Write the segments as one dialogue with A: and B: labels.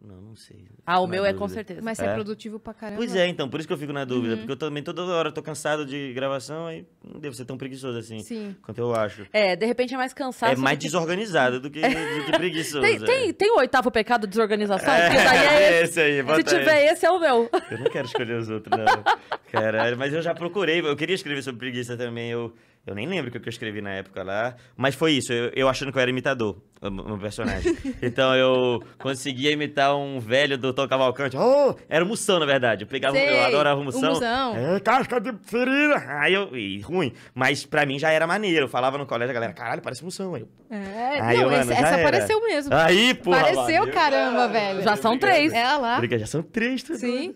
A: Não, não sei. Ah, o meu dúvida. é com certeza. Mas você é. é produtivo pra caramba. Pois é, então, por isso que eu fico na dúvida. Uhum. Porque eu também toda hora tô cansado de gravação, e não devo ser tão preguiçoso assim. Sim. Quanto eu acho.
B: É, de repente é mais cansado. É mais que... desorganizado do que, do que
A: preguiçoso. Tem, é. tem,
B: tem, o oitavo pecado de desorganização? É, porque daí é
A: esse, aí, aí. Se tiver
B: esse. esse, é o meu.
A: Eu não quero escolher os outros, não. Caralho, mas eu já procurei. Eu queria escrever sobre preguiça também. Eu eu nem lembro o que eu escrevi na época lá. Mas foi isso, eu, eu achando que eu era imitador, um personagem. então eu conseguia imitar um velho do Tom Cavalcante. Oh, era o Moção, na verdade. Eu pegava, Sei, eu adorava o Moção. O Moção. É, casca de ferida. Aí eu. E, ruim. Mas pra mim já era maneiro. Eu falava no colégio, a galera, caralho, parece Moção. É, aí
B: eu, é, aí não, eu, mano, essa, apareceu mesmo. Aí, pô. Apareceu, valeu. caramba, velho. Já são três. Ela lá.
A: Tá já são três, tudo. Sim.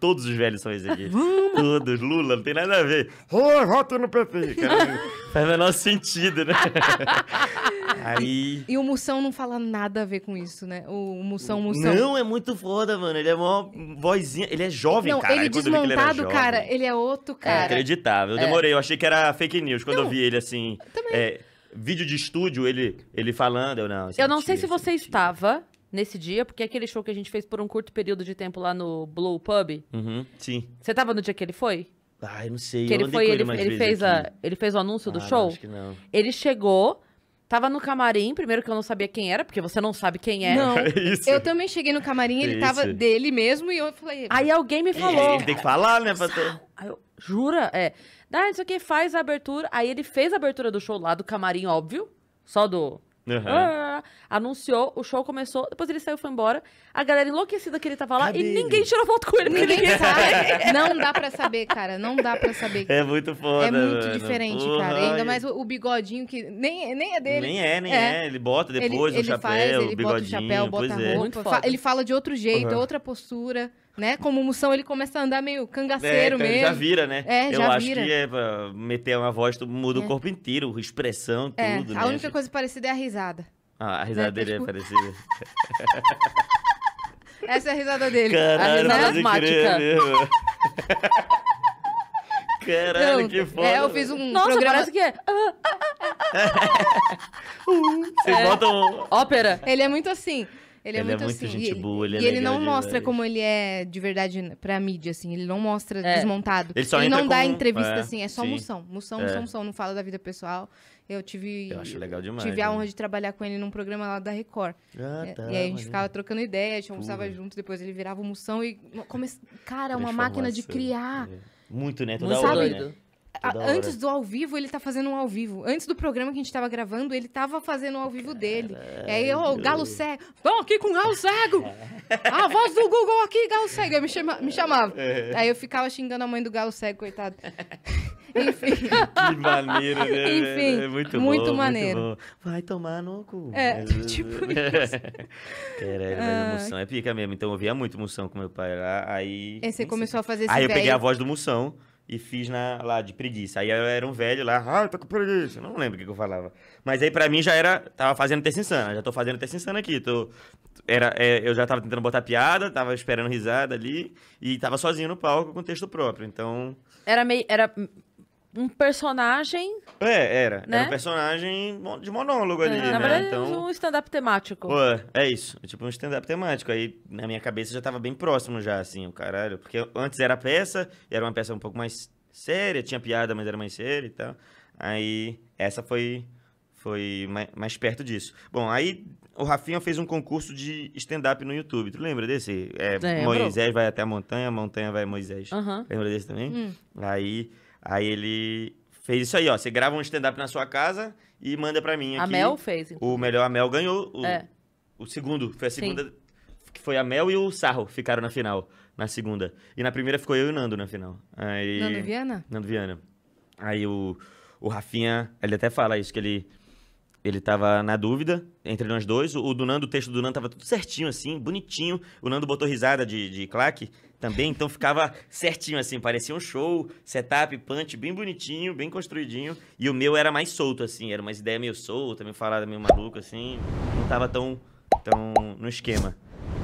A: Todos os velhos são esses aqui. Todos. Lula, não tem nada a ver. Oh, voto no PT. Cara, faz o menor sentido, né? Aí...
B: E o Mussão não fala nada a ver com isso, né? O Mussão, o Mussão. Não,
A: é muito foda, mano. Ele é uma vozinha... Ele é jovem, não, cara. Ele quando desmontado, ele cara,
B: ele é outro é cara. É
A: acreditável. Eu demorei. É. Eu achei que era fake news quando não, eu vi ele, assim... Também. É, vídeo de estúdio, ele, ele falando. Eu não, é eu não sei se é você
B: estava nesse dia, porque é aquele show que a gente fez por um curto período de tempo lá no Blue Pub.
A: Uhum, sim.
B: Você tava no dia que ele foi?
A: Ah, eu não sei. Que eu ele foi, ele, ele, ele fez aqui. a,
B: ele fez o anúncio ah, do show. Acho que não. Ele chegou, tava no camarim, primeiro que eu não sabia quem era, porque você não sabe quem é. Não. É isso. Eu também cheguei no camarim, ele é Isso. tava dele mesmo e eu falei. Aí alguém me falou. Ele tem que
A: falar, né, pra
B: Aí eu, jura? É. Dá, isso aqui faz a abertura. Aí ele fez a abertura do show lá do camarim, óbvio. Só do. Uhum. Ah, anunciou, o show começou, depois ele saiu, foi embora. A galera enlouquecida que ele tava lá Cadê e ele? ninguém tirou foto com ele. Ninguém, ninguém sabe. não dá pra saber, cara. Não dá pra saber.
A: É muito foda. É muito mano. diferente, Porra, cara. Ainda mais
B: o, bigodinho que nem, nem é dele. Nem é, nem é. é. Ele bota depois ele, o ele chapéu, faz, ele bigodinho. Bota o chapéu, bota a é. Fa ele fala de outro jeito, uhum. outra postura né? Como moção, ele começa a andar meio cangaceiro é, mesmo. Já vira,
A: né? É, eu acho vira. que é pra meter uma voz, tu muda é. o corpo inteiro, expressão, é, tudo. É, a né? única
B: coisa parecida é a risada.
A: Ah, a risada né, dele é tipo parecida.
B: Essa é a risada dele. Caralho, a risada é asmática.
A: Caralho, que foda. É, eu fiz um Nossa, programa... parece que é... Vocês é. botam... Ópera.
B: Ele é muito assim. Ele é, ele é muito, é muito assim, gente boa, ele é E é ele não mostra como ele é de verdade pra mídia, assim. Ele não mostra é. desmontado. Ele, ele não dá entrevista, é, assim. É só Sim. moção. Moção, moção, moção. Não fala da vida pessoal. Eu tive, eu acho legal demais, tive a né? honra de trabalhar com ele num programa lá da Record. Ah, tá, e aí a gente imagina. ficava trocando ideia, a gente almoçava junto, depois ele virava moção e... Come... Cara, uma máquina de criar.
A: Muito, né? Toda Muito hora, né? a, antes do
B: ao vivo, ele tá fazendo um ao vivo. Antes do programa que a gente tava gravando, ele tava fazendo um ao vivo Caralho. dele. É o Galo Cego. Tô aqui com o Galo Cego! a voz do Google aqui, Galo Cego. Eu me, chama, me chamava. É. Aí eu ficava xingando a mãe do Galo Cego, coitado. Enfim. Que maneiro, né? Enfim, é muito, muito bom, maneiro. Muito
A: bom. Vai tomar no cu. É, mas... tipo isso. Caralho, mas emoção ah. é pica mesmo. Então eu via muito Moção com meu pai lá, aí... Aí você começou a fazer esse Aí eu véio... peguei a voz do Moção e fiz na, lá de preguiça. Aí eu era um velho lá, ah, tô com preguiça. Não lembro o que, que eu falava. Mas aí pra mim já era, tava fazendo terça insana, já tô fazendo terça insana aqui. Tô, era, é, eu já tava tentando botar piada, tava esperando risada ali e tava sozinho no palco com texto próprio, então...
B: Era meio, era um personagem.
A: É, era. Né? Era um né? personagem de monólogo é, ali, é, né? verdade, então...
B: um stand-up temático. Pô,
A: é isso. É tipo um stand-up temático. Aí na minha cabeça já tava bem próximo já, assim, o caralho. Porque antes era peça, era uma peça um pouco mais séria, tinha piada, mas era mais séria e tal. Aí essa foi foi mais, mais perto disso. Bom, aí o Rafinha fez um concurso de stand-up no YouTube. Tu lembra desse? É, Moisés vai até a montanha, a montanha vai Moisés. Uhum. Lembra desse também? Hum. Aí Aí ele fez isso aí, ó. Você grava um stand-up na sua casa e manda para mim aqui. A Mel fez. Então. O melhor, a Mel ganhou. O, é. o segundo, foi a segunda. Sim. Que foi a Mel e o Sarro ficaram na final, na segunda. E na primeira ficou eu e o Nando na final. Aí, Nando Viana? Nando Viana. Aí o, o Rafinha, ele até fala isso, que ele ele tava na dúvida entre nós dois. O, do Nando, o texto do Nando tava tudo certinho, assim, bonitinho. O Nando botou risada de, de claque também, então ficava certinho, assim, parecia um show, setup, punch, bem bonitinho, bem construidinho. E o meu era mais solto, assim, era uma ideia meio solta, meio falada, meio maluca, assim. Não tava tão, tão no esquema.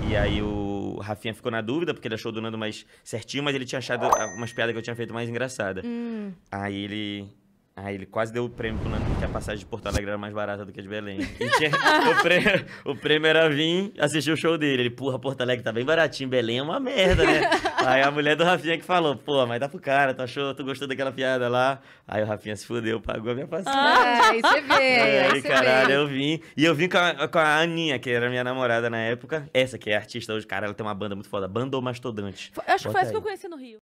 A: E aí o Rafinha ficou na dúvida, porque ele achou o do Nando mais certinho, mas ele tinha achado umas piadas que eu tinha feito mais engraçada. Hum. Aí ele ah, ele quase deu o prêmio pro Nando, porque a passagem de Porto Alegre era mais barata do que a de Belém. Tinha... o, prêmio... o, prêmio, era vir assistir o show dele. Ele, porra, Porto Alegre tá bem baratinho, Belém é uma merda, né? Aí a mulher do Rafinha que falou, pô, mas dá pro cara, tu achou, tu gostou daquela piada lá? Aí o Rafinha se fudeu, pagou a minha passagem. Ah, aí você vê, é, aí, caralho, vê. eu vim. E eu vim com a, com a Aninha, que era minha namorada na época. Essa que é artista hoje, cara, ela tem uma banda muito foda, Bandomastodante. Eu acho Bota que foi essa que eu
B: conheci no Rio.